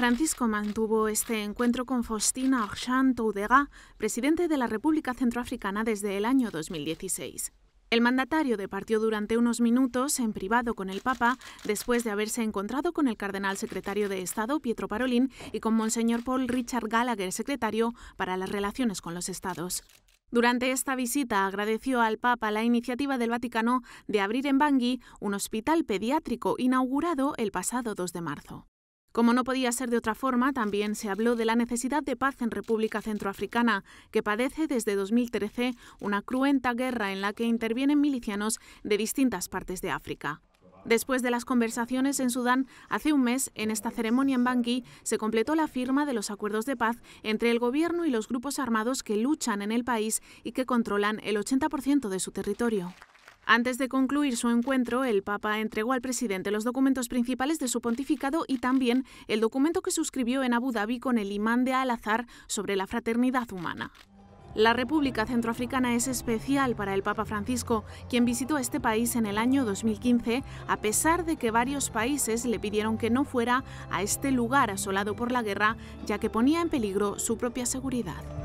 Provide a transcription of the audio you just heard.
Francisco mantuvo este encuentro con Faustina archange Toudega, presidente de la República Centroafricana desde el año 2016. El mandatario departió durante unos minutos en privado con el Papa después de haberse encontrado con el cardenal secretario de Estado Pietro Parolin y con Monseñor Paul Richard Gallagher, secretario para las relaciones con los Estados. Durante esta visita agradeció al Papa la iniciativa del Vaticano de abrir en Bangui un hospital pediátrico inaugurado el pasado 2 de marzo. Como no podía ser de otra forma, también se habló de la necesidad de paz en República Centroafricana, que padece desde 2013 una cruenta guerra en la que intervienen milicianos de distintas partes de África. Después de las conversaciones en Sudán, hace un mes, en esta ceremonia en Bangui, se completó la firma de los acuerdos de paz entre el gobierno y los grupos armados que luchan en el país y que controlan el 80% de su territorio. Antes de concluir su encuentro, el Papa entregó al presidente los documentos principales de su pontificado y también el documento que suscribió en Abu Dhabi con el imán de Al-Azhar sobre la fraternidad humana. La República Centroafricana es especial para el Papa Francisco, quien visitó este país en el año 2015, a pesar de que varios países le pidieron que no fuera a este lugar asolado por la guerra, ya que ponía en peligro su propia seguridad.